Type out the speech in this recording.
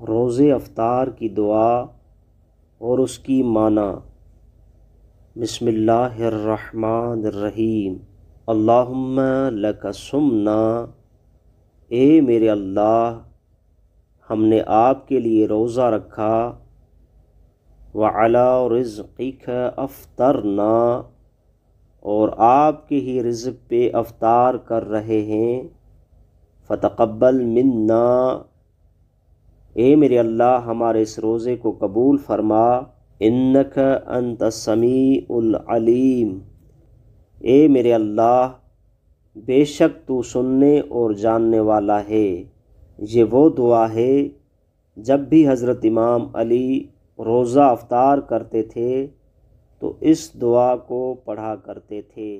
रोज़े अफ्तार की दुआ और उसकी माना बसमीम अल्लाम लक ए मेरे अल्लाह हमने आपके लिए रोज़ा रखा व वला रज़क़िक अफ्तरना और आपके ही रिज़ पे अफ्तार कर रहे हैं फ़तकबल मन्ना ए मेरे अल्लाह हमारे इस रोज़े को कबूल फरमा इनक अंत समीम ए मेरे अल्लाह बेशक तू सुनने और जानने वाला है ये वो दुआ है जब भी हज़रत इमाम अली रोज़ा अवतार करते थे तो इस दुआ को पढ़ा करते थे